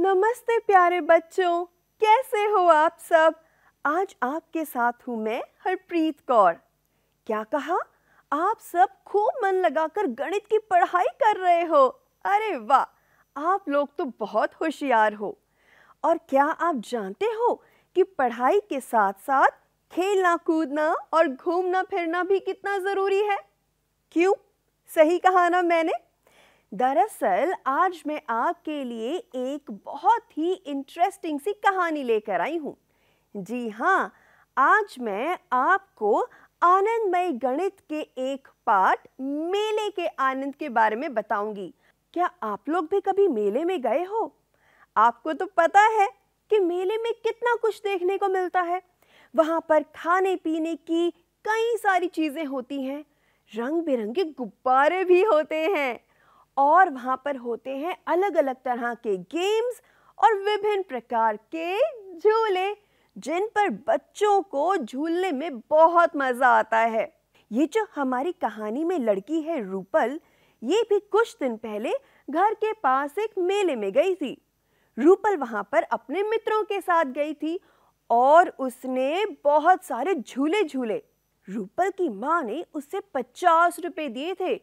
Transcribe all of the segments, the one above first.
नमस्ते प्यारे बच्चों कैसे हो आप सब आज आपके साथ हूँ मैं हरप्रीत कौर क्या कहा आप सब खूब मन लगाकर गणित की पढ़ाई कर रहे हो अरे वाह आप लोग तो बहुत होशियार हो और क्या आप जानते हो कि पढ़ाई के साथ साथ खेलना कूदना और घूमना फिरना भी कितना ज़रूरी है क्यों सही कहा ना मैंने दरअसल आज मैं आपके लिए एक बहुत ही इंटरेस्टिंग सी कहानी लेकर आई हूँ जी हाँ आज मैं आपको आनंदमय गणित के एक पार्ट मेले के आनंद के बारे में बताऊंगी क्या आप लोग भी कभी मेले में गए हो आपको तो पता है कि मेले में कितना कुछ देखने को मिलता है वहाँ पर खाने पीने की कई सारी चीज़ें होती हैं रंग बिरंगे गुब्बारे भी होते हैं और वहाँ पर होते हैं अलग अलग तरह के गेम्स और विभिन्न प्रकार के झूले जिन पर बच्चों को झूलने में बहुत मज़ा आता है ये जो हमारी कहानी में लड़की है रूपल ये भी कुछ दिन पहले घर के पास एक मेले में गई थी रूपल वहाँ पर अपने मित्रों के साथ गई थी और उसने बहुत सारे झूले झूले रूपल की माँ ने उसे पचास रुपए दिए थे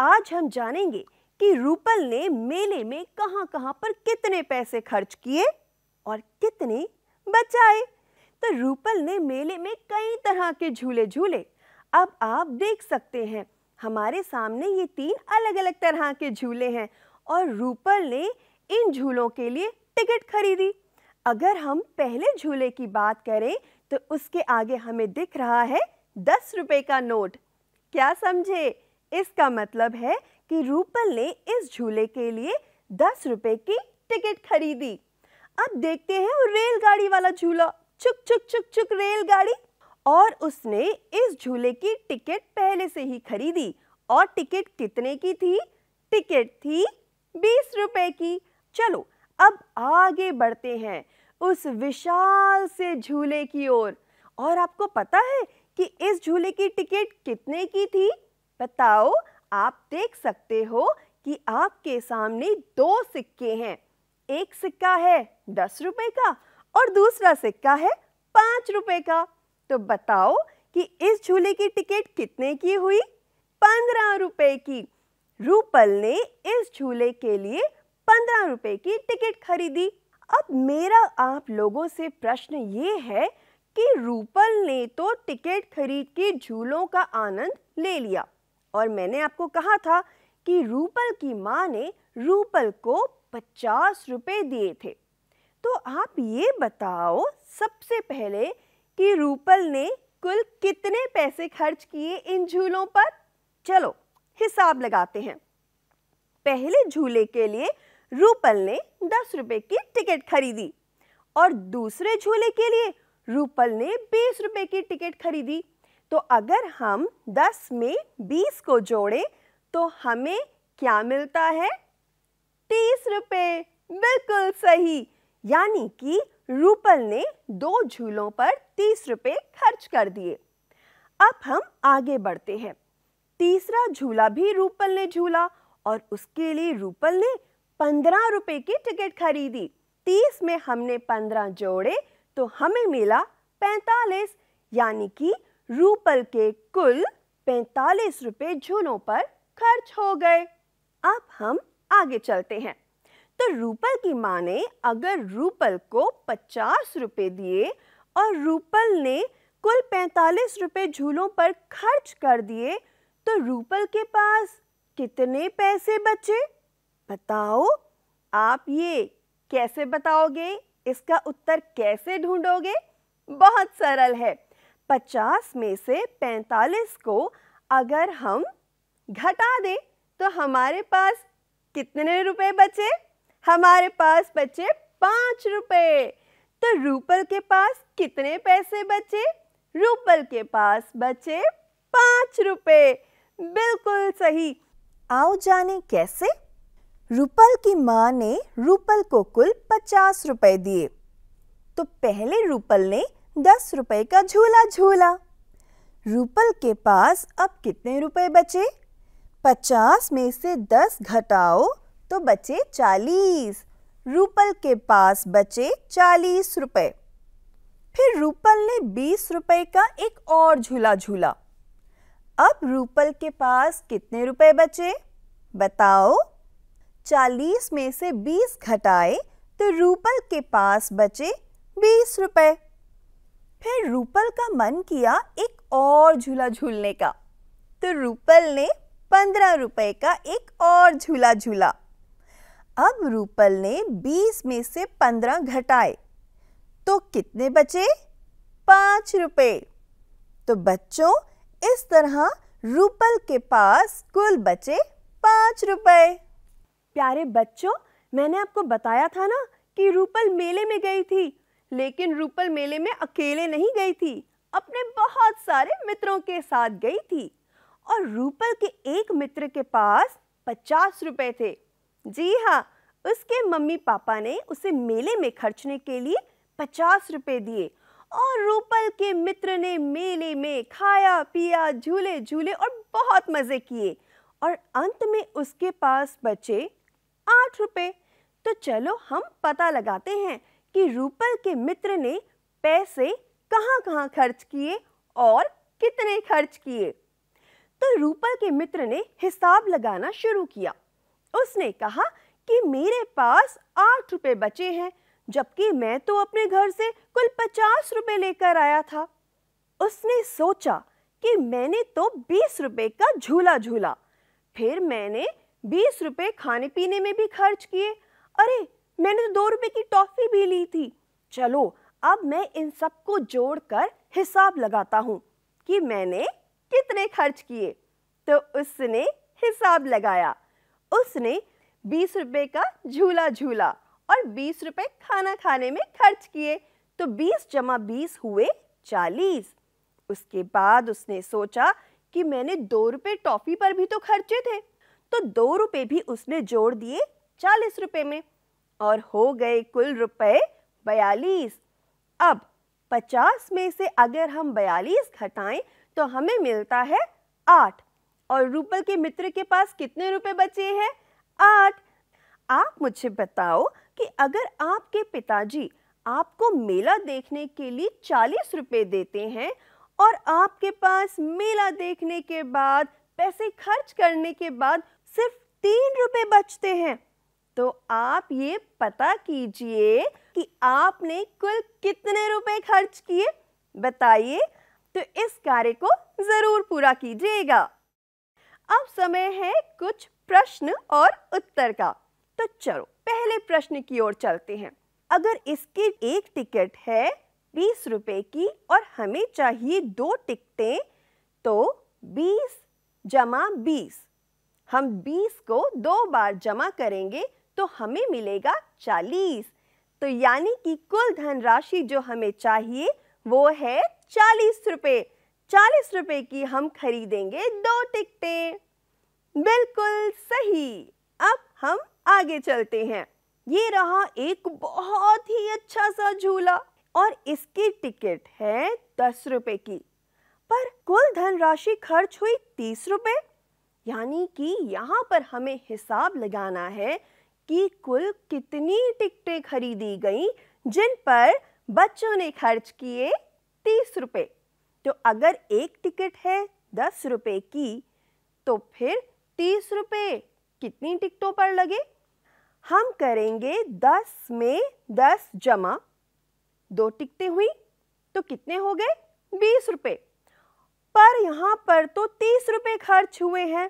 आज हम जानेंगे कि रूपल ने मेले में कहां कहां पर कितने पैसे खर्च किए और कितने बचाए तो रूपल ने मेले में कई तरह के झूले झूले अब आप देख सकते हैं हमारे सामने ये तीन अलग अलग तरह के झूले हैं और रूपल ने इन झूलों के लिए टिकट खरीदी अगर हम पहले झूले की बात करें तो उसके आगे हमें दिख रहा है दस रुपए का नोट क्या समझे इसका मतलब है कि रूपल ने इस झूले के लिए दस रुपए की टिकट खरीदी अब देखते हैं वो रेलगाड़ी वाला झूला चुक चुक चुक चुक रेलगाड़ी और उसने इस झूले की टिकट पहले से ही खरीदी और टिकट कितने की थी टिकट थी बीस रुपए की चलो अब आगे बढ़ते हैं उस विशाल से झूले की ओर और आपको पता है कि इस झूले की टिकट कितने की थी बताओ आप देख सकते हो कि आपके सामने दो सिक्के हैं एक सिक्का है दस रुपए का और दूसरा सिक्का है पांच रुपए का तो बताओ कि इस झूले की टिकट कितने की हुई पंद्रह रुपए की रूपल ने इस झूले के लिए पंद्रह रुपए की टिकट खरीदी अब मेरा आप लोगों से प्रश्न ये है कि रूपल ने तो टिकट खरीद के झूलों का आनंद ले लिया और मैंने आपको कहा था कि रूपल की माँ ने रूपल को पचास रुपये दिए थे तो आप ये बताओ सबसे पहले कि रूपल ने कुल कितने पैसे खर्च किए इन झूलों पर चलो हिसाब लगाते हैं पहले झूले के लिए रूपल ने दस रुपए की टिकट खरीदी और दूसरे झूले के लिए रूपल ने बीस रुपए की टिकट खरीदी तो अगर हम 10 में 20 को जोड़ें तो हमें क्या मिलता है तीस रुपये बिल्कुल सही यानी कि रूपल ने दो झूलों पर तीस रुपये खर्च कर दिए अब हम आगे बढ़ते हैं तीसरा झूला भी रूपल ने झूला और उसके लिए रूपल ने पंद्रह रुपए की टिकट खरीदी तीस में हमने पंद्रह जोड़े तो हमें मिला पैंतालीस यानी कि रूपल के कुल पैंतालीस रुपए झूलों पर खर्च हो गए अब हम आगे चलते हैं तो रूपल की माँ ने अगर रूपल को पचास रुपए दिए और रूपल ने कुल पैंतालीस रुपए झूलों पर खर्च कर दिए तो रूपल के पास कितने पैसे बचे बताओ आप ये कैसे बताओगे इसका उत्तर कैसे ढूंढोगे बहुत सरल है 50 में से 45 को अगर हम घटा दें तो हमारे पास कितने रुपए बचे हमारे पास बचे पाँच रुपए तो रूपल के पास कितने पैसे बचे रूपल के पास बचे पाँच रुपए बिल्कुल सही आओ जाने कैसे रूपल की माँ ने रूपल को कुल पचास रुपए दिए तो पहले रूपल ने दस रुपए का झूला झूला रूपल के पास अब कितने रुपए बचे पचास में से दस घटाओ तो बचे चालीस रूपल के पास बचे चालीस रुपए फिर रूपल ने बीस रुपए का एक और झूला झूला अब रूपल के पास कितने रुपए बचे बताओ चालीस में से बीस घटाए तो रूपल के पास बचे बीस रुपए फिर रूपल का मन किया एक और झूला झूलने का तो रूपल ने पंद्रह रुपए का एक और झूला झूला अब रूपल ने बीस में से पंद्रह घटाए तो कितने बचे पाँच रुपए तो बच्चों इस तरह रूपल के पास कुल बचे पाँच रुपए प्यारे बच्चों मैंने आपको बताया था ना कि रूपल मेले में गई थी लेकिन रूपल मेले में अकेले नहीं गई थी अपने बहुत सारे मित्रों के साथ गई थी और रूपल के एक मित्र के पास पचास रुपए थे जी हाँ उसके मम्मी पापा ने उसे मेले में खर्चने के लिए पचास रुपए दिए और रूपल के मित्र ने मेले में खाया पिया झूले झूले और बहुत मज़े किए और अंत में उसके पास बचे आठ रुपए तो चलो हम पता लगाते हैं कि रूपल के मित्र ने पैसे कहाँ कहाँ खर्च किए और कितने खर्च किए तो रूपल के मित्र ने हिसाब लगाना शुरू किया उसने कहा कि मेरे पास आठ रुपए बचे हैं जबकि मैं तो अपने घर से कुल पचास रुपए लेकर आया था उसने सोचा कि मैंने तो बीस रुपए का झूला झूला फिर मैंने बीस रुपए खाने पीने में भी खर्च किए अरे मैंने तो दो रुपए की टॉफी भी ली थी चलो अब मैं इन सबको जोड़कर हिसाब लगाता हूँ कि मैंने कितने खर्च किए तो उसने हिसाब लगाया उसने बीस रुपए का झूला झूला और बीस रुपए खाना खाने में खर्च किए तो बीस जमा बीस हुए चालीस उसके बाद उसने सोचा कि मैंने दो रुपए टॉफी पर भी तो खर्चे थे तो दो रुपए भी उसने जोड़ दिए चालीस रुपए में और हो गए कुल रुपए बयालीस अब पचास में से अगर हम बयालीस घटाएं तो हमें मिलता है आठ और रूपल के मित्र के पास कितने रुपए बचे हैं आठ आप मुझे बताओ कि अगर आपके पिताजी आपको मेला देखने के लिए चालीस रुपए देते हैं और आपके पास मेला देखने के बाद पैसे खर्च करने के बाद सिर्फ तीन रुपए बचते हैं तो आप ये पता कीजिए कि आपने कुल कितने रुपए खर्च किए बताइए तो इस कार्य को ज़रूर पूरा कीजिएगा अब समय है कुछ प्रश्न और उत्तर का तो चलो पहले प्रश्न की ओर चलते हैं अगर इसकी एक टिकट है बीस रुपए की और हमें चाहिए दो टिकटें तो बीस जमा बीस हम बीस को दो बार जमा करेंगे तो हमें मिलेगा चालीस तो यानी कि कुल धनराशि जो हमें चाहिए वो है चालीस रुपए चालीस रुपए की हम खरीदेंगे दो टिकटें बिल्कुल सही अब हम आगे चलते हैं ये रहा एक बहुत ही अच्छा सा झूला और इसकी टिकट है दस रुपए की पर कुल धनराशि खर्च हुई तीस रुपए यानी कि यहाँ पर हमें हिसाब लगाना है कि कुल कितनी टिकटें खरीदी गई जिन पर बच्चों ने खर्च किए तीस रुपये तो अगर एक टिकट है दस रुपये की तो फिर तीस रुपये कितनी टिकटों पर लगे हम करेंगे दस में दस जमा दो टिकटें हुई तो कितने हो गए बीस रुपये पर यहाँ पर तो तीस रुपये खर्च हुए हैं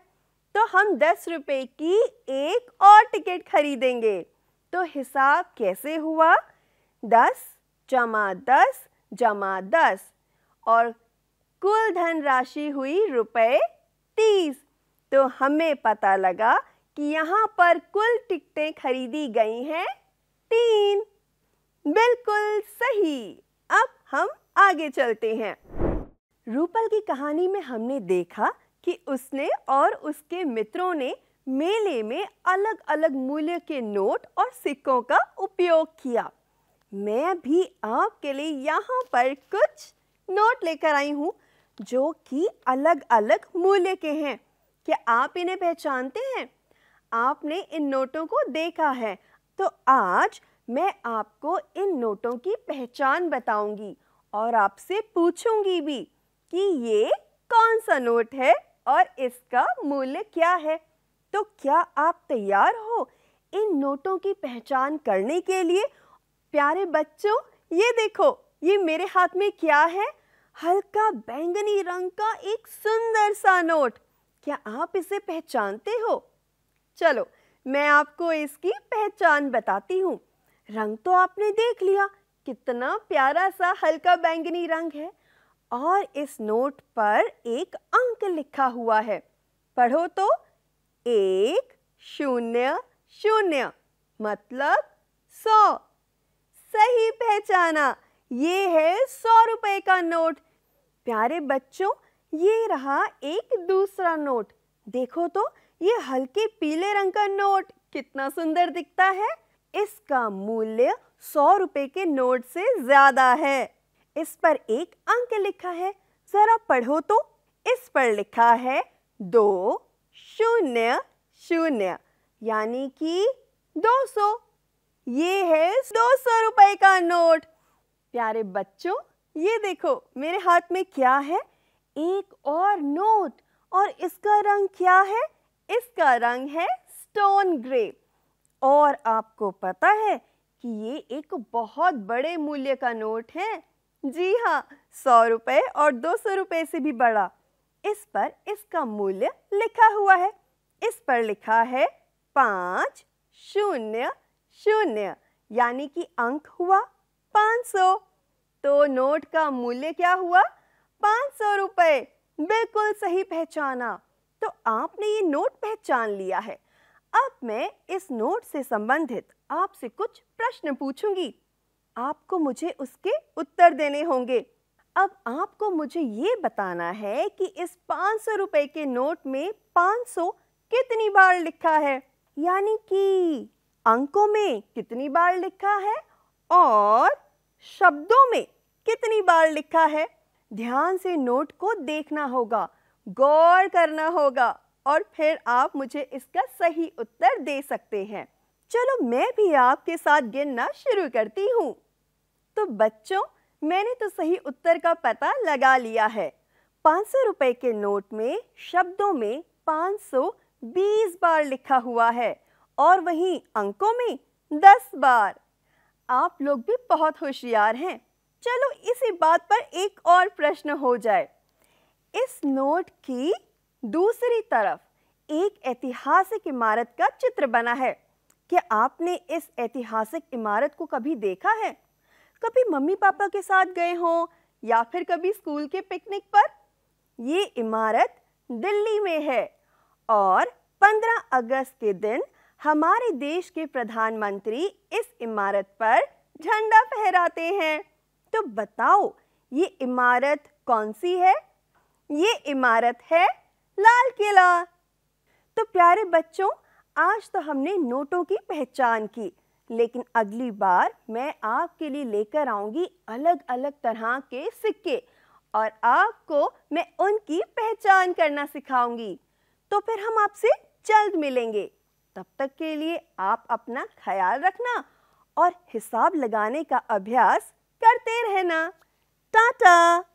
तो हम दस रुपए की एक और टिकट खरीदेंगे तो हिसाब कैसे हुआ दस जमा दस जमा दस और कुल धन राशि हुई रुपए तीस तो हमें पता लगा कि यहाँ पर कुल टिकटें खरीदी गई हैं तीन बिल्कुल सही अब हम आगे चलते हैं रूपल की कहानी में हमने देखा कि उसने और उसके मित्रों ने मेले में अलग अलग मूल्य के नोट और सिक्कों का उपयोग किया मैं भी आपके लिए यहाँ पर कुछ नोट लेकर आई हूँ जो कि अलग अलग मूल्य के हैं क्या आप इन्हें पहचानते हैं आपने इन नोटों को देखा है तो आज मैं आपको इन नोटों की पहचान बताऊंगी और आपसे पूछूंगी भी कि ये कौन सा नोट है और इसका मूल्य क्या है तो क्या आप तैयार हो इन नोटों की पहचान करने के लिए प्यारे बच्चों ये देखो ये मेरे हाथ में क्या है हल्का बैंगनी रंग का एक सुंदर सा नोट क्या आप इसे पहचानते हो चलो मैं आपको इसकी पहचान बताती हूँ रंग तो आपने देख लिया कितना प्यारा सा हल्का बैंगनी रंग है और इस नोट पर एक अंक लिखा हुआ है पढ़ो तो एक शून्य शून्य मतलब सौ सही पहचाना ये है सौ रुपए का नोट प्यारे बच्चों ये रहा एक दूसरा नोट देखो तो ये हल्के पीले रंग का नोट कितना सुंदर दिखता है इसका मूल्य सौ रुपए के नोट से ज्यादा है इस पर एक अंक लिखा है जरा पढ़ो तो इस पर लिखा है दो शून्य शून्य यानी कि सौ ये है दो सौ रुपए का नोट प्यारे बच्चों ये देखो मेरे हाथ में क्या है एक और नोट और इसका रंग क्या है इसका रंग है स्टोन ग्रे और आपको पता है कि ये एक बहुत बड़े मूल्य का नोट है जी हाँ सौ रुपये और दो सौ रुपये से भी बड़ा इस पर इसका मूल्य लिखा हुआ है इस पर लिखा है पाँच शून्य शून्य यानी कि अंक हुआ पाँच सौ तो नोट का मूल्य क्या हुआ पाँच सौ रुपये बिल्कुल सही पहचाना तो आपने ये नोट पहचान लिया है अब मैं इस नोट से संबंधित आपसे कुछ प्रश्न पूछूंगी आपको मुझे उसके उत्तर देने होंगे अब आपको मुझे ये बताना है कि इस पाँच सौ रुपये के नोट में पाँच सौ कितनी बार लिखा है यानी कि अंकों में कितनी बार लिखा है और शब्दों में कितनी बार लिखा है ध्यान से नोट को देखना होगा गौर करना होगा और फिर आप मुझे इसका सही उत्तर दे सकते हैं चलो मैं भी आपके साथ गिनना शुरू करती हूँ तो बच्चों मैंने तो सही उत्तर का पता लगा लिया है पाँच सौ रुपये के नोट में शब्दों में 520 बार लिखा हुआ है और वहीं अंकों में 10 बार आप लोग भी बहुत होशियार हैं चलो इसी बात पर एक और प्रश्न हो जाए इस नोट की दूसरी तरफ एक ऐतिहासिक इमारत का चित्र बना है क्या आपने इस ऐतिहासिक इमारत को कभी देखा है कभी मम्मी पापा के साथ गए हों या फिर कभी स्कूल के पिकनिक पर ये इमारत दिल्ली में है और 15 अगस्त के दिन हमारे देश के प्रधानमंत्री इस इमारत पर झंडा फहराते हैं तो बताओ ये इमारत कौन सी है ये इमारत है लाल किला तो प्यारे बच्चों आज तो हमने नोटों की पहचान की लेकिन अगली बार मैं आपके लिए लेकर आऊंगी अलग अलग तरह के सिक्के और आपको मैं उनकी पहचान करना सिखाऊंगी तो फिर हम आपसे जल्द मिलेंगे तब तक के लिए आप अपना ख्याल रखना और हिसाब लगाने का अभ्यास करते रहना टाटा